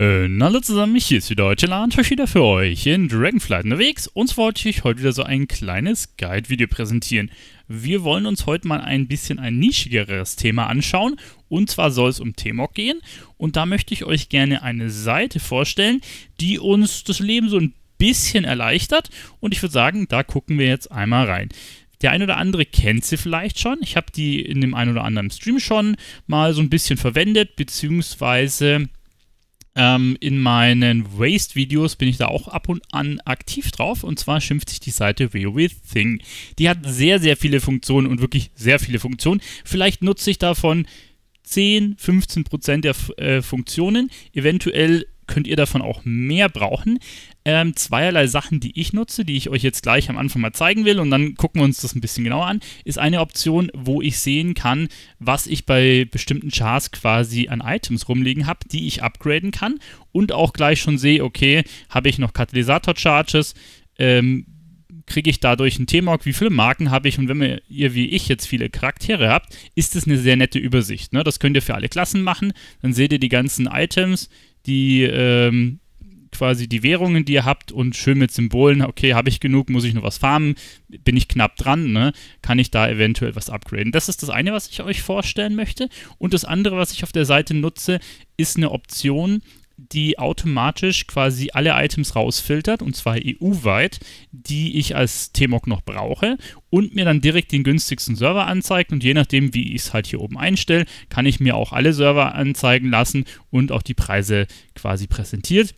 Und äh, hallo zusammen, hier ist wieder heute Lantosch wieder für euch in Dragonflight unterwegs. Uns wollte ich heute wieder so ein kleines Guide-Video präsentieren. Wir wollen uns heute mal ein bisschen ein nischigeres Thema anschauen. Und zwar soll es um TMOG gehen. Und da möchte ich euch gerne eine Seite vorstellen, die uns das Leben so ein bisschen erleichtert. Und ich würde sagen, da gucken wir jetzt einmal rein. Der ein oder andere kennt sie vielleicht schon. Ich habe die in dem ein oder anderen Stream schon mal so ein bisschen verwendet, beziehungsweise ähm, in meinen Waste-Videos bin ich da auch ab und an aktiv drauf. Und zwar schimpft sich die Seite WoW Thing. Die hat sehr, sehr viele Funktionen und wirklich sehr viele Funktionen. Vielleicht nutze ich davon 10, 15 Prozent der äh, Funktionen. Eventuell könnt ihr davon auch mehr brauchen ähm, zweierlei Sachen, die ich nutze, die ich euch jetzt gleich am Anfang mal zeigen will und dann gucken wir uns das ein bisschen genauer an, ist eine Option, wo ich sehen kann, was ich bei bestimmten Chars quasi an Items rumliegen habe, die ich upgraden kann und auch gleich schon sehe, okay, habe ich noch Katalysator-Charges, ähm, kriege ich dadurch ein Thema, wie viele Marken habe ich und wenn ihr wie ich jetzt viele Charaktere habt, ist das eine sehr nette Übersicht. Ne? Das könnt ihr für alle Klassen machen, dann seht ihr die ganzen Items, die ähm, quasi die Währungen, die ihr habt und schön mit Symbolen, okay, habe ich genug, muss ich nur was farmen, bin ich knapp dran, ne? kann ich da eventuell was upgraden. Das ist das eine, was ich euch vorstellen möchte. Und das andere, was ich auf der Seite nutze, ist eine Option, die automatisch quasi alle Items rausfiltert, und zwar EU-weit, die ich als TMOG noch brauche und mir dann direkt den günstigsten Server anzeigt. Und je nachdem, wie ich es halt hier oben einstelle, kann ich mir auch alle Server anzeigen lassen und auch die Preise quasi präsentiert.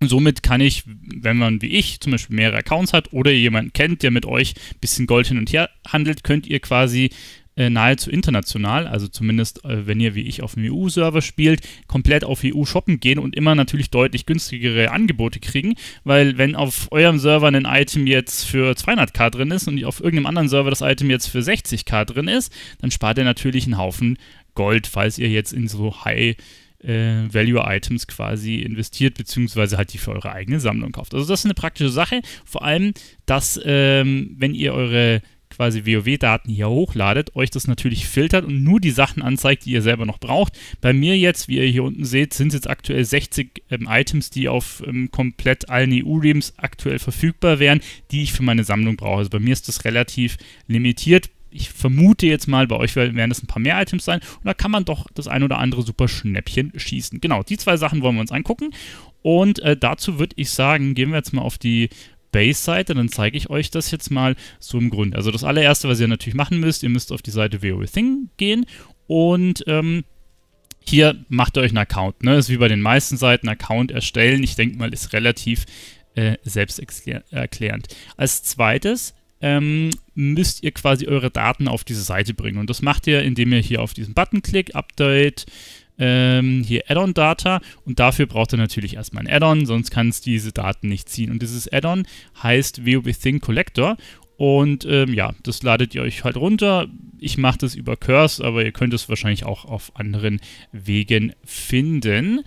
Und Somit kann ich, wenn man wie ich zum Beispiel mehrere Accounts hat oder jemanden kennt, der mit euch ein bisschen Gold hin und her handelt, könnt ihr quasi äh, nahezu international, also zumindest äh, wenn ihr wie ich auf dem EU-Server spielt, komplett auf EU shoppen gehen und immer natürlich deutlich günstigere Angebote kriegen, weil wenn auf eurem Server ein Item jetzt für 200k drin ist und auf irgendeinem anderen Server das Item jetzt für 60k drin ist, dann spart ihr natürlich einen Haufen Gold, falls ihr jetzt in so High- äh, Value-Items quasi investiert, beziehungsweise halt die für eure eigene Sammlung kauft. Also das ist eine praktische Sache, vor allem, dass ähm, wenn ihr eure quasi WoW-Daten hier hochladet, euch das natürlich filtert und nur die Sachen anzeigt, die ihr selber noch braucht. Bei mir jetzt, wie ihr hier unten seht, sind jetzt aktuell 60 ähm, Items, die auf ähm, komplett allen EU-Reams aktuell verfügbar wären, die ich für meine Sammlung brauche. Also bei mir ist das relativ limitiert ich vermute jetzt mal, bei euch werden es ein paar mehr Items sein. Und da kann man doch das ein oder andere super Schnäppchen schießen. Genau, die zwei Sachen wollen wir uns angucken. Und äh, dazu würde ich sagen, gehen wir jetzt mal auf die Base-Seite, dann zeige ich euch das jetzt mal so im Grunde. Also das allererste, was ihr natürlich machen müsst, ihr müsst auf die Seite WoWThing gehen und ähm, hier macht ihr euch einen Account. Ne? Ist wie bei den meisten Seiten, Account erstellen. Ich denke mal, ist relativ äh, selbsterklärend. Als zweites ähm, müsst ihr quasi eure Daten auf diese Seite bringen. Und das macht ihr, indem ihr hier auf diesen Button klickt, Update, ähm, hier Add-on Data. Und dafür braucht ihr natürlich erstmal ein Add-on, sonst kann es diese Daten nicht ziehen. Und dieses Add-on heißt WoB Thing Collector. Und ähm, ja, das ladet ihr euch halt runter. Ich mache das über Curse, aber ihr könnt es wahrscheinlich auch auf anderen Wegen finden.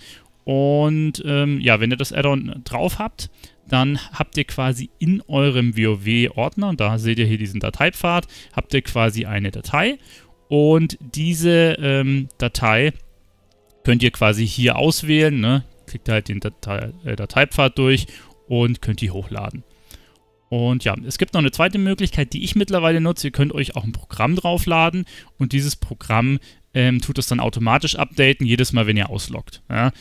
Und ähm, ja, wenn ihr das Addon drauf habt, dann habt ihr quasi in eurem WoW-Ordner, da seht ihr hier diesen Dateipfad, habt ihr quasi eine Datei und diese ähm, Datei könnt ihr quasi hier auswählen, ne? klickt halt den Datei äh, Dateipfad durch und könnt die hochladen. Und ja, es gibt noch eine zweite Möglichkeit, die ich mittlerweile nutze. Ihr könnt euch auch ein Programm draufladen und dieses Programm ähm, tut das dann automatisch updaten, jedes Mal, wenn ihr ausloggt. Ja?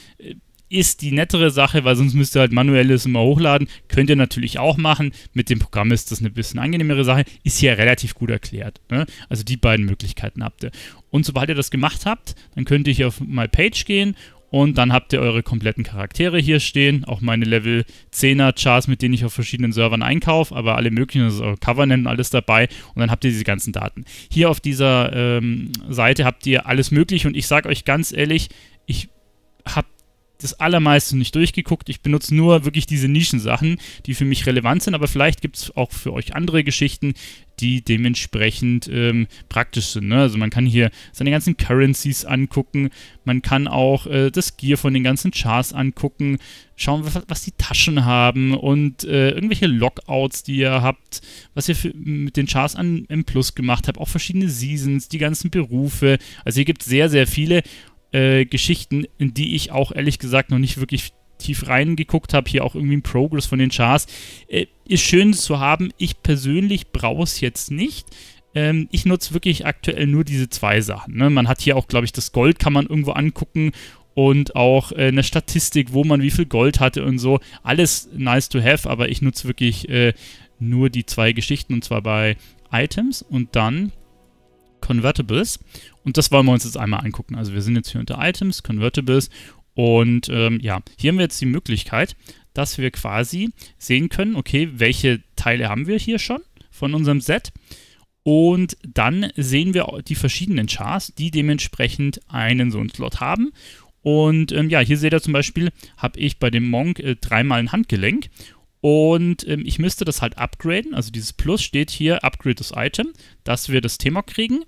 ist die nettere Sache, weil sonst müsst ihr halt manuelles immer hochladen. Könnt ihr natürlich auch machen. Mit dem Programm ist das eine bisschen angenehmere Sache. Ist hier relativ gut erklärt. Ne? Also die beiden Möglichkeiten habt ihr. Und sobald ihr das gemacht habt, dann könnt ihr hier auf My Page gehen und dann habt ihr eure kompletten Charaktere hier stehen. Auch meine Level 10er Chars, mit denen ich auf verschiedenen Servern einkaufe, aber alle möglichen, also Covenant und alles dabei. Und dann habt ihr diese ganzen Daten. Hier auf dieser ähm, Seite habt ihr alles möglich und ich sag euch ganz ehrlich, ich hab das allermeiste nicht durchgeguckt. Ich benutze nur wirklich diese Nischensachen, die für mich relevant sind, aber vielleicht gibt es auch für euch andere Geschichten, die dementsprechend ähm, praktisch sind. Ne? Also man kann hier seine ganzen Currencies angucken, man kann auch äh, das Gear von den ganzen Chars angucken, schauen, was, was die Taschen haben und äh, irgendwelche Lockouts, die ihr habt, was ihr für, mit den Chars an M Plus gemacht habt, auch verschiedene Seasons, die ganzen Berufe. Also hier gibt es sehr, sehr viele äh, Geschichten, in die ich auch ehrlich gesagt noch nicht wirklich tief reingeguckt habe, hier auch irgendwie ein Progress von den Chars. Äh, ist schön zu haben. Ich persönlich brauche es jetzt nicht. Ähm, ich nutze wirklich aktuell nur diese zwei Sachen. Ne? Man hat hier auch, glaube ich, das Gold kann man irgendwo angucken und auch äh, eine Statistik, wo man wie viel Gold hatte und so. Alles nice to have, aber ich nutze wirklich äh, nur die zwei Geschichten und zwar bei Items und dann Convertibles. Und das wollen wir uns jetzt einmal angucken. Also wir sind jetzt hier unter Items, Convertibles. Und ähm, ja, hier haben wir jetzt die Möglichkeit, dass wir quasi sehen können, okay, welche Teile haben wir hier schon von unserem Set. Und dann sehen wir die verschiedenen Chars, die dementsprechend einen so einen Slot haben. Und ähm, ja, hier seht ihr zum Beispiel, habe ich bei dem Monk äh, dreimal ein Handgelenk. Und ähm, ich müsste das halt upgraden. Also dieses Plus steht hier, Upgrade das Item, dass wir das Thema kriegen.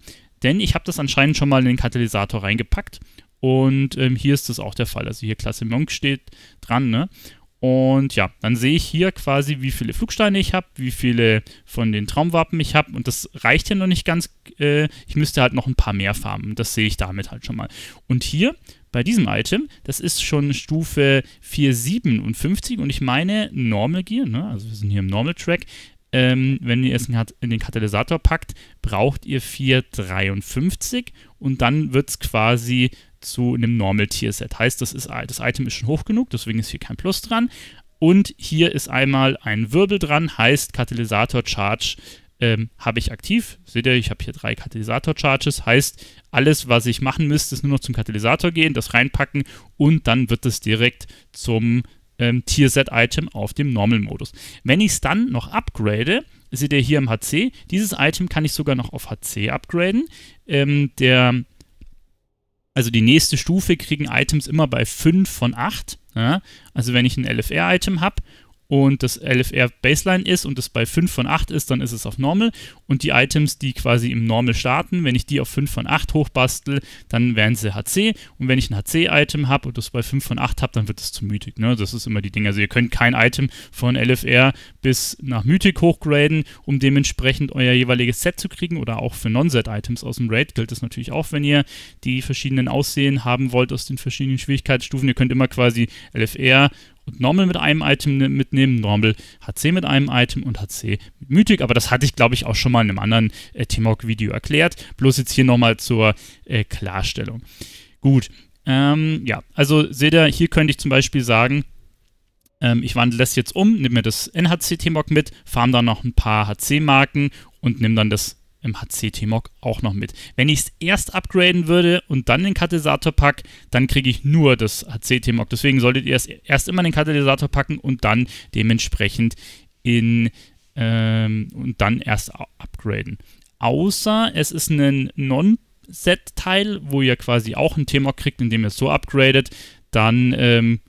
Denn ich habe das anscheinend schon mal in den Katalysator reingepackt. Und ähm, hier ist das auch der Fall. Also hier Klasse Monk steht dran, ne? Und ja, dann sehe ich hier quasi, wie viele Flugsteine ich habe, wie viele von den Traumwappen ich habe. Und das reicht ja noch nicht ganz. Äh, ich müsste halt noch ein paar mehr farmen. Das sehe ich damit halt schon mal. Und hier bei diesem Item, das ist schon Stufe 457 und ich meine Normal Gear, ne? also wir sind hier im Normal Track, ähm, wenn ihr es in den Katalysator packt, braucht ihr 453 und dann wird es quasi zu einem Normal Tier Set. Heißt, das, ist, das Item ist schon hoch genug, deswegen ist hier kein Plus dran. Und hier ist einmal ein Wirbel dran, heißt Katalysator Charge ähm, habe ich aktiv. Seht ihr, ich habe hier drei Katalysator-Charges. Heißt, alles, was ich machen müsste, ist nur noch zum Katalysator gehen, das reinpacken und dann wird es direkt zum ähm, Tierset-Item auf dem Normal-Modus. Wenn ich es dann noch upgrade, seht ihr hier im HC, dieses Item kann ich sogar noch auf HC upgraden. Ähm, der, also die nächste Stufe kriegen Items immer bei 5 von 8. Ja? Also wenn ich ein LFR-Item habe und das LFR Baseline ist und das bei 5 von 8 ist, dann ist es auf Normal. Und die Items, die quasi im Normal starten, wenn ich die auf 5 von 8 hochbastel, dann werden sie HC. Und wenn ich ein HC-Item habe und das bei 5 von 8 habe, dann wird es zu Mythic. Ne? Das ist immer die Dinge. Also ihr könnt kein Item von LFR bis nach Mythic hochgraden, um dementsprechend euer jeweiliges Set zu kriegen oder auch für Non-Set-Items aus dem Raid gilt das natürlich auch, wenn ihr die verschiedenen Aussehen haben wollt aus den verschiedenen Schwierigkeitsstufen. Ihr könnt immer quasi LFR und Normal mit einem Item ne-, mitnehmen, Normal HC mit einem Item und HC mit Mythic. Aber das hatte ich, glaube ich, auch schon mal in einem anderen äh, T-Mock-Video erklärt. Bloß jetzt hier nochmal zur äh, Klarstellung. Gut, ähm, ja, also seht ihr, hier könnte ich zum Beispiel sagen, ähm, ich wandle das jetzt um, nehme mir das NHC-T-Mock mit, farm dann noch ein paar HC-Marken und nehme dann das im HC T-Mog auch noch mit. Wenn ich es erst upgraden würde und dann den Katalysator packe, dann kriege ich nur das HC T-Mog. Deswegen solltet ihr erst immer den Katalysator packen und dann dementsprechend in ähm, und dann erst upgraden. Außer es ist ein Non-Set-Teil, wo ihr quasi auch einen T-Mog kriegt, indem ihr es so upgradet, dann ähm,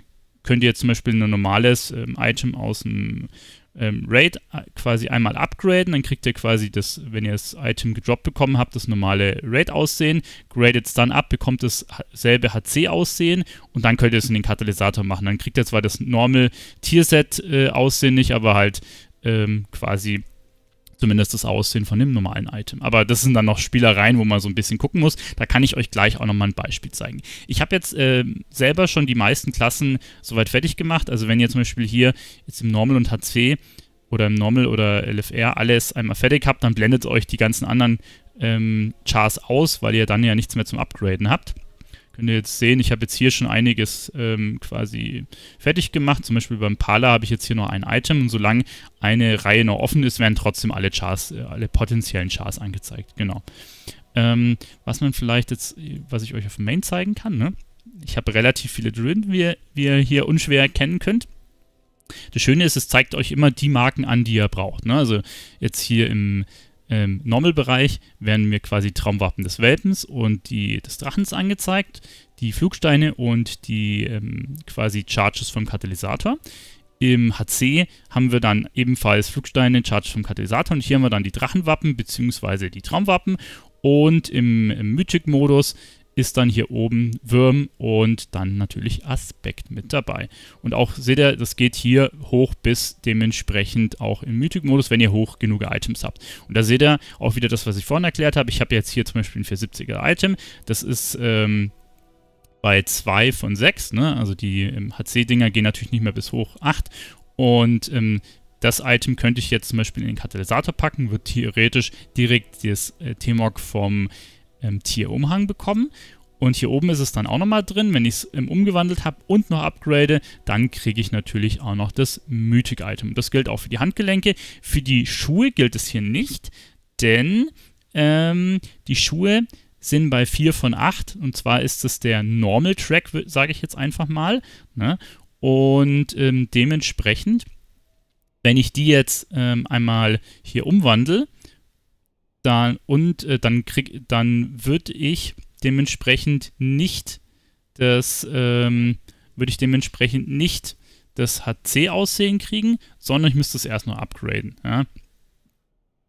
könnt ihr jetzt zum Beispiel ein normales ähm, Item aus dem ähm, Raid äh, quasi einmal upgraden, dann kriegt ihr quasi das, wenn ihr das Item gedroppt bekommen habt, das normale Raid-Aussehen, gradet es dann ab, bekommt dasselbe HC-Aussehen und dann könnt ihr es in den Katalysator machen. Dann kriegt ihr zwar das Normal Tierset-Aussehen äh, nicht, aber halt ähm, quasi zumindest das Aussehen von dem normalen Item. Aber das sind dann noch Spielereien, wo man so ein bisschen gucken muss. Da kann ich euch gleich auch nochmal ein Beispiel zeigen. Ich habe jetzt äh, selber schon die meisten Klassen soweit fertig gemacht. Also wenn ihr zum Beispiel hier jetzt im Normal und HC oder im Normal oder LFR alles einmal fertig habt, dann blendet euch die ganzen anderen ähm, Chars aus, weil ihr dann ja nichts mehr zum Upgraden habt. Könnt ihr jetzt sehen, ich habe jetzt hier schon einiges ähm, quasi fertig gemacht. Zum Beispiel beim Parler habe ich jetzt hier noch ein Item und solange eine Reihe noch offen ist, werden trotzdem alle Chars, äh, alle potenziellen Chars angezeigt. Genau. Ähm, was man vielleicht jetzt, was ich euch auf dem Main zeigen kann, ne? Ich habe relativ viele drin, wie ihr, wie ihr hier unschwer erkennen könnt. Das Schöne ist, es zeigt euch immer die Marken an, die ihr braucht. Ne? Also jetzt hier im im Normal-Bereich werden mir quasi Traumwappen des Welpens und die des Drachens angezeigt, die Flugsteine und die ähm, quasi Charges vom Katalysator. Im HC haben wir dann ebenfalls Flugsteine, Charges vom Katalysator und hier haben wir dann die Drachenwappen bzw. die Traumwappen. Und im, im Mythic-Modus ist dann hier oben Würm und dann natürlich Aspekt mit dabei. Und auch seht ihr, das geht hier hoch bis dementsprechend auch im Mythic-Modus, wenn ihr hoch genug Items habt. Und da seht ihr auch wieder das, was ich vorhin erklärt habe. Ich habe jetzt hier zum Beispiel ein 470er-Item. Das ist ähm, bei 2 von 6, ne? also die ähm, HC-Dinger gehen natürlich nicht mehr bis hoch 8. Und ähm, das Item könnte ich jetzt zum Beispiel in den Katalysator packen, wird theoretisch direkt das äh, T-Mog vom ähm, Tierumhang bekommen. Und hier oben ist es dann auch nochmal drin. Wenn ich es ähm, umgewandelt habe und noch upgrade, dann kriege ich natürlich auch noch das Mythic-Item. Das gilt auch für die Handgelenke. Für die Schuhe gilt es hier nicht, denn ähm, die Schuhe sind bei 4 von 8. Und zwar ist es der Normal Track, sage ich jetzt einfach mal. Ne? Und ähm, dementsprechend, wenn ich die jetzt ähm, einmal hier umwandle dann, und äh, dann, krieg, dann würde ich dementsprechend nicht das, ähm, würde ich dementsprechend nicht das HC-Aussehen kriegen, sondern ich müsste es erst noch upgraden. Ja?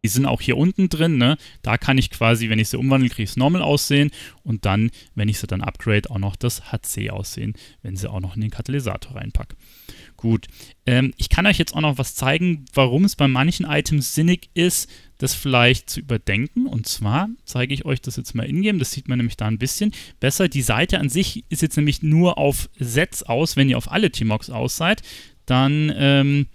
Die sind auch hier unten drin, ne? Da kann ich quasi, wenn ich sie umwandle, kriege ich es Normal aussehen und dann, wenn ich sie dann upgrade, auch noch das HC aussehen, wenn sie auch noch in den Katalysator reinpacke. Gut, ähm, ich kann euch jetzt auch noch was zeigen, warum es bei manchen Items sinnig ist, das vielleicht zu überdenken. Und zwar zeige ich euch das jetzt mal ingame, das sieht man nämlich da ein bisschen besser. Die Seite an sich ist jetzt nämlich nur auf Sets aus, wenn ihr auf alle t Timox aus seid, dann... Ähm,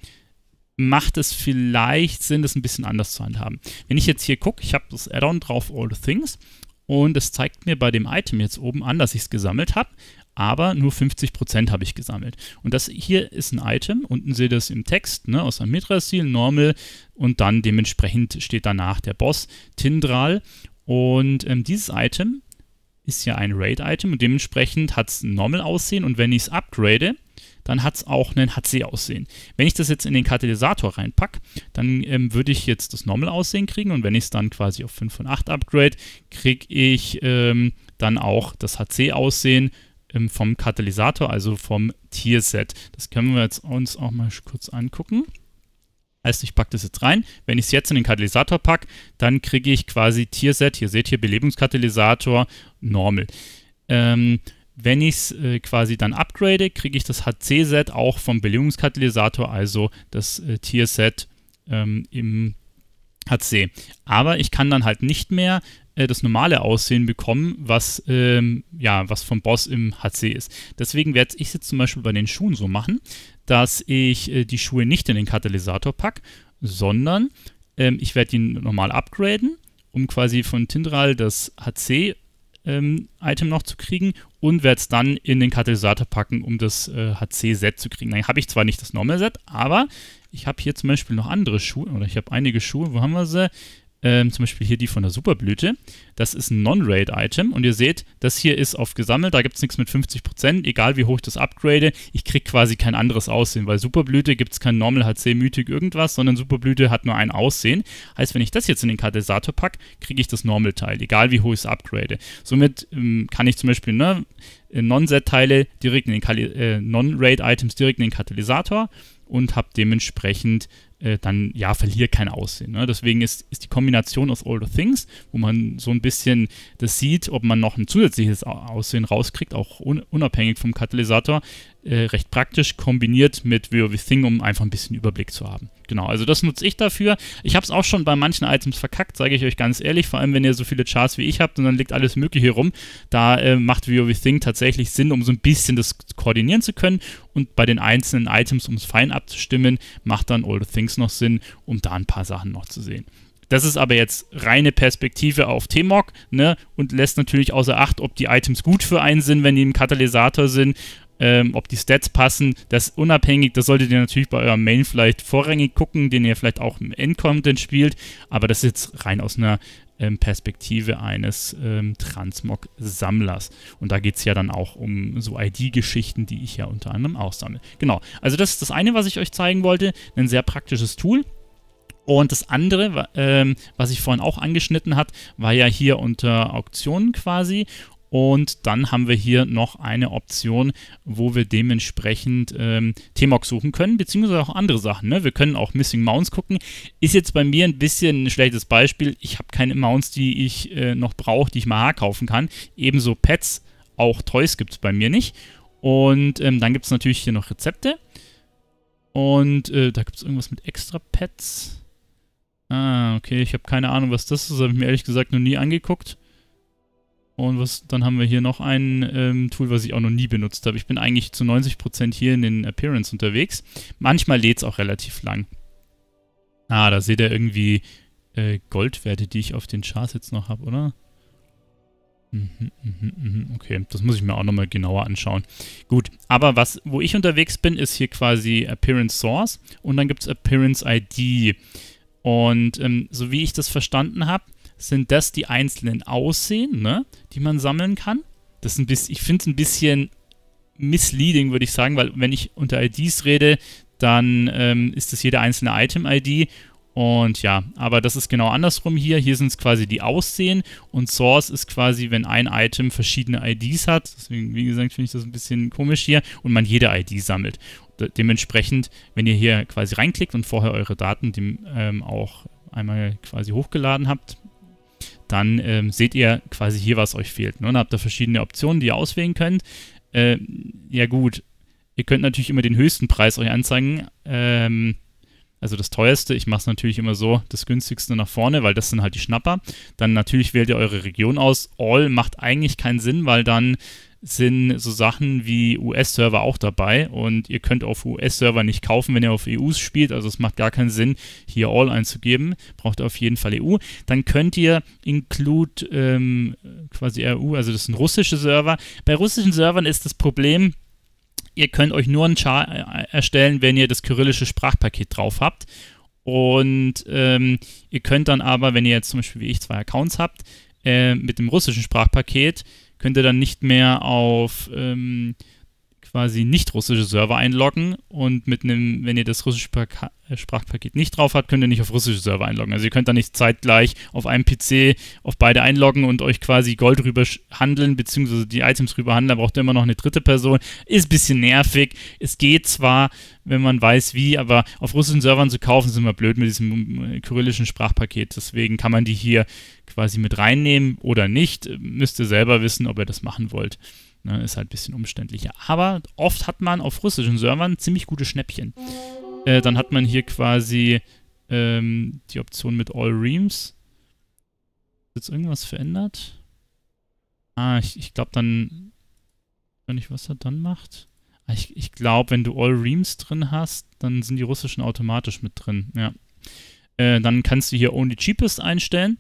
macht es vielleicht Sinn, das ein bisschen anders zu handhaben. Wenn ich jetzt hier gucke, ich habe das Add-on drauf All Things und es zeigt mir bei dem Item jetzt oben an, dass ich es gesammelt habe, aber nur 50% habe ich gesammelt. Und das hier ist ein Item, unten seht ihr es im Text, ne, aus einem metra Normal und dann dementsprechend steht danach der Boss, Tindral. Und ähm, dieses Item ist ja ein Raid-Item und dementsprechend hat es ein Normal-Aussehen und wenn ich es upgrade, dann hat es auch einen HC-Aussehen. Wenn ich das jetzt in den Katalysator reinpacke, dann ähm, würde ich jetzt das Normal-Aussehen kriegen und wenn ich es dann quasi auf 5 von 8 upgrade, kriege ich ähm, dann auch das HC-Aussehen ähm, vom Katalysator, also vom Tierset. Das können wir jetzt uns auch mal kurz angucken. Heißt, ich packe das jetzt rein. Wenn ich es jetzt in den Katalysator packe, dann kriege ich quasi Tierset. Hier seht ihr Belebungskatalysator Normal. Ähm, wenn ich es äh, quasi dann upgrade, kriege ich das HC-Set auch vom Belegungskatalysator, also das äh, Tier-Set ähm, im HC. Aber ich kann dann halt nicht mehr äh, das normale Aussehen bekommen, was, ähm, ja, was vom Boss im HC ist. Deswegen werde ich es jetzt zum Beispiel bei den Schuhen so machen, dass ich äh, die Schuhe nicht in den Katalysator packe, sondern ähm, ich werde die normal upgraden, um quasi von Tindral das HC ähm, Item noch zu kriegen und werde es dann in den Katalysator packen, um das äh, HC-Set zu kriegen. Nein, habe ich zwar nicht das Normal-Set, aber ich habe hier zum Beispiel noch andere Schuhe, oder ich habe einige Schuhe, wo haben wir sie? ähm, zum Beispiel hier die von der Superblüte, das ist ein Non-Raid-Item und ihr seht, das hier ist auf gesammelt, da gibt es nichts mit 50%, egal wie hoch ich das upgrade, ich kriege quasi kein anderes Aussehen, weil Superblüte gibt es kein Normal HC, Mythic, irgendwas, sondern Superblüte hat nur ein Aussehen. Heißt, wenn ich das jetzt in den Katalysator packe, kriege ich das Normal-Teil, egal wie hoch ich es upgrade. Somit ähm, kann ich zum Beispiel, ne, äh, Non-Set-Teile direkt in den äh, Non-Raid-Items direkt in den Katalysator und habe dementsprechend äh, dann ja, verliere kein Aussehen. Ne? Deswegen ist, ist die Kombination aus All the Things, wo man so ein bisschen das sieht, ob man noch ein zusätzliches Aussehen rauskriegt, auch un unabhängig vom Katalysator, äh, recht praktisch kombiniert mit WoW Thing, um einfach ein bisschen Überblick zu haben. Genau, also das nutze ich dafür. Ich habe es auch schon bei manchen Items verkackt, sage ich euch ganz ehrlich, vor allem wenn ihr so viele Charts wie ich habt und dann liegt alles Mögliche rum. Da äh, macht WoW Thing tatsächlich Sinn, um so ein bisschen das koordinieren zu können und bei den einzelnen Items, um es fein abzustimmen, macht dann All the Things noch Sinn, um da ein paar Sachen noch zu sehen. Das ist aber jetzt reine Perspektive auf TMOG ne? und lässt natürlich außer Acht, ob die Items gut für einen sind, wenn die im Katalysator sind ähm, ob die Stats passen, das unabhängig, das solltet ihr natürlich bei eurem Main vielleicht vorrangig gucken, den ihr vielleicht auch im Endcontent spielt, aber das ist jetzt rein aus einer ähm, Perspektive eines ähm, Transmog-Sammlers. Und da geht es ja dann auch um so ID-Geschichten, die ich ja unter anderem aussammle. Genau, also das ist das eine, was ich euch zeigen wollte, ein sehr praktisches Tool. Und das andere, ähm, was ich vorhin auch angeschnitten hat, war ja hier unter Auktionen quasi. Und dann haben wir hier noch eine Option, wo wir dementsprechend ähm, t suchen können, beziehungsweise auch andere Sachen. Ne? Wir können auch Missing Mounts gucken. Ist jetzt bei mir ein bisschen ein schlechtes Beispiel. Ich habe keine Mounts, die ich äh, noch brauche, die ich mal kaufen kann. Ebenso Pets, auch Toys gibt es bei mir nicht. Und ähm, dann gibt es natürlich hier noch Rezepte. Und äh, da gibt es irgendwas mit extra Pets. Ah, okay, ich habe keine Ahnung, was das ist. Das Habe ich mir ehrlich gesagt noch nie angeguckt. Und was, dann haben wir hier noch ein ähm, Tool, was ich auch noch nie benutzt habe. Ich bin eigentlich zu 90% hier in den Appearance unterwegs. Manchmal lädt es auch relativ lang. Ah, da seht ihr irgendwie äh, Goldwerte, die ich auf den Charts jetzt noch habe, oder? Mhm, mhm, mhm. okay, das muss ich mir auch nochmal genauer anschauen. Gut, aber was, wo ich unterwegs bin, ist hier quasi Appearance Source und dann gibt es Appearance ID. Und ähm, so wie ich das verstanden habe, sind das die einzelnen Aussehen, ne, die man sammeln kann. Das ist ein bisschen, ich finde es ein bisschen misleading, würde ich sagen, weil wenn ich unter IDs rede, dann ähm, ist das jede einzelne Item-ID. Und ja, aber das ist genau andersrum hier. Hier sind es quasi die Aussehen und Source ist quasi, wenn ein Item verschiedene IDs hat. Deswegen, wie gesagt, finde ich das ein bisschen komisch hier und man jede ID sammelt. De dementsprechend, wenn ihr hier quasi reinklickt und vorher eure Daten dem, ähm, auch einmal quasi hochgeladen habt, dann ähm, seht ihr quasi hier, was euch fehlt. Ne? Und habt da verschiedene Optionen, die ihr auswählen könnt. Ähm, ja gut, ihr könnt natürlich immer den höchsten Preis euch anzeigen. Ähm, also das teuerste, ich mache es natürlich immer so, das günstigste nach vorne, weil das sind halt die Schnapper. Dann natürlich wählt ihr eure Region aus. All macht eigentlich keinen Sinn, weil dann sind so Sachen wie US-Server auch dabei und ihr könnt auf US-Server nicht kaufen, wenn ihr auf EU spielt, also es macht gar keinen Sinn, hier All einzugeben, braucht auf jeden Fall EU. Dann könnt ihr Include ähm, quasi RU, also das ist ein russischer Server. Bei russischen Servern ist das Problem, ihr könnt euch nur einen Char äh, erstellen, wenn ihr das kyrillische Sprachpaket drauf habt. Und ähm, ihr könnt dann aber, wenn ihr jetzt zum Beispiel wie ich zwei Accounts habt, äh, mit dem russischen Sprachpaket, könnt ihr dann nicht mehr auf ähm, quasi nicht russische Server einloggen und mit einem, wenn ihr das russische Park äh, Sprachpaket nicht drauf habt, könnt ihr nicht auf russische Server einloggen. Also ihr könnt da nicht zeitgleich auf einem PC auf beide einloggen und euch quasi Gold rüber handeln, beziehungsweise die Items rüber handeln, da braucht ihr immer noch eine dritte Person. Ist ein bisschen nervig. Es geht zwar, wenn man weiß wie, aber auf russischen Servern zu kaufen, ist immer blöd mit diesem äh, kyrillischen Sprachpaket. Deswegen kann man die hier quasi mit reinnehmen oder nicht. Müsst ihr selber wissen, ob ihr das machen wollt. Ne, ist halt ein bisschen umständlicher. Aber oft hat man auf russischen Servern ziemlich gute Schnäppchen. Äh, dann hat man hier quasi ähm, die Option mit All Reams. Ist jetzt irgendwas verändert? Ah, ich, ich glaube dann... Ich weiß nicht, was er dann macht... Ah, ich, ich glaube, wenn du All Reams drin hast, dann sind die russischen automatisch mit drin. Ja. Äh, dann kannst du hier Only Cheapest einstellen.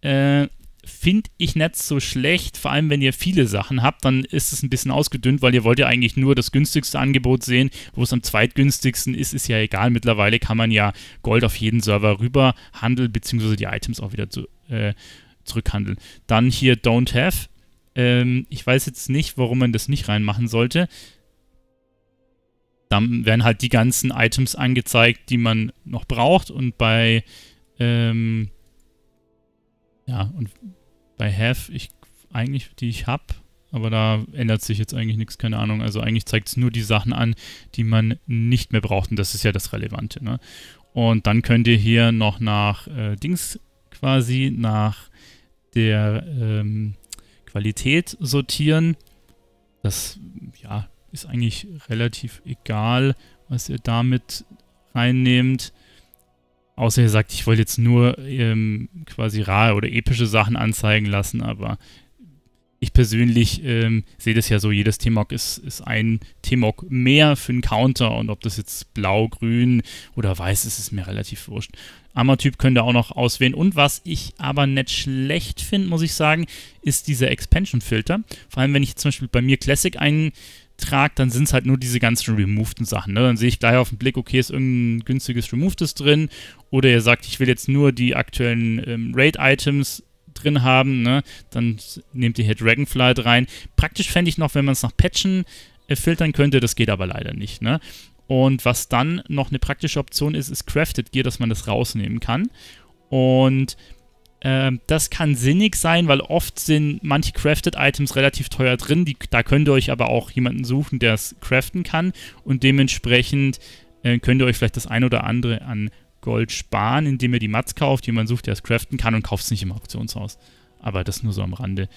Äh, finde ich nicht so schlecht. Vor allem, wenn ihr viele Sachen habt, dann ist es ein bisschen ausgedünnt, weil ihr wollt ja eigentlich nur das günstigste Angebot sehen. Wo es am zweitgünstigsten ist, ist ja egal. Mittlerweile kann man ja Gold auf jeden Server rüber handeln, beziehungsweise die Items auch wieder zu, äh, zurückhandeln. Dann hier Don't Have. Ähm, ich weiß jetzt nicht, warum man das nicht reinmachen sollte. Dann werden halt die ganzen Items angezeigt, die man noch braucht. Und bei ähm, ja, und bei Have, ich eigentlich, die ich habe, aber da ändert sich jetzt eigentlich nichts, keine Ahnung. Also eigentlich zeigt es nur die Sachen an, die man nicht mehr braucht und das ist ja das Relevante. Ne? Und dann könnt ihr hier noch nach äh, Dings quasi, nach der ähm, Qualität sortieren. Das ja, ist eigentlich relativ egal, was ihr damit reinnehmt. Außer ihr sagt, ich wollte jetzt nur ähm, quasi rare oder epische Sachen anzeigen lassen, aber ich persönlich ähm, sehe das ja so, jedes T-Mog ist, ist ein T-Mog mehr für einen Counter und ob das jetzt blau, grün oder weiß ist, ist mir relativ wurscht. Armor-Typ könnt ihr auch noch auswählen und was ich aber nicht schlecht finde, muss ich sagen, ist dieser Expansion-Filter. Vor allem, wenn ich zum Beispiel bei mir Classic ein, trage, dann sind es halt nur diese ganzen removeden Sachen. Ne? Dann sehe ich gleich auf den Blick, okay, ist irgendein günstiges removedes drin. Oder ihr sagt, ich will jetzt nur die aktuellen ähm, Raid-Items drin haben. Ne? Dann nehmt ihr hier Dragonflight rein. Praktisch fände ich noch, wenn man es nach Patchen äh, filtern könnte. Das geht aber leider nicht. Ne? Und was dann noch eine praktische Option ist, ist Crafted Gear, dass man das rausnehmen kann. Und ähm, das kann sinnig sein, weil oft sind manche Crafted-Items relativ teuer drin. Die, da könnt ihr euch aber auch jemanden suchen, der es craften kann. Und dementsprechend äh, könnt ihr euch vielleicht das ein oder andere an Gold sparen, indem ihr die Mats kauft, jemanden sucht, der es craften kann und kauft es nicht im Auktionshaus. Aber das nur so am Rande.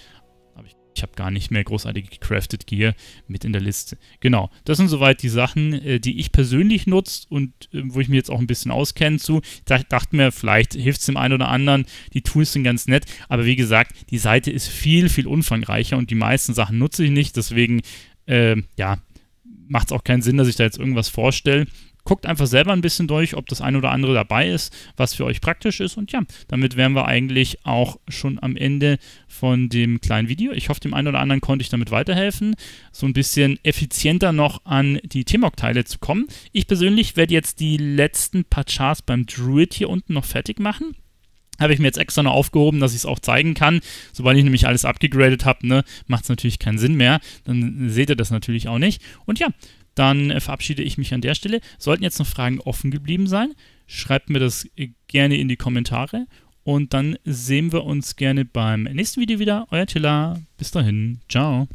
Ich habe gar nicht mehr großartige Crafted Gear mit in der Liste. Genau, das sind soweit die Sachen, äh, die ich persönlich nutze und ähm, wo ich mir jetzt auch ein bisschen auskenne zu. Da dachte mir, vielleicht hilft es dem einen oder anderen. Die Tools sind ganz nett, aber wie gesagt, die Seite ist viel, viel umfangreicher und die meisten Sachen nutze ich nicht. Deswegen, äh, ja, macht es auch keinen Sinn, dass ich da jetzt irgendwas vorstelle guckt einfach selber ein bisschen durch, ob das ein oder andere dabei ist, was für euch praktisch ist. Und ja, damit wären wir eigentlich auch schon am Ende von dem kleinen Video. Ich hoffe, dem einen oder anderen konnte ich damit weiterhelfen, so ein bisschen effizienter noch an die TMOG-Teile zu kommen. Ich persönlich werde jetzt die letzten paar Charts beim Druid hier unten noch fertig machen. Habe ich mir jetzt extra noch aufgehoben, dass ich es auch zeigen kann. Sobald ich nämlich alles abgegradet habe, ne, macht es natürlich keinen Sinn mehr. Dann seht ihr das natürlich auch nicht. Und ja, dann äh, verabschiede ich mich an der Stelle. Sollten jetzt noch Fragen offen geblieben sein, schreibt mir das äh, gerne in die Kommentare und dann sehen wir uns gerne beim nächsten Video wieder. Euer Tilla. Bis dahin. Ciao.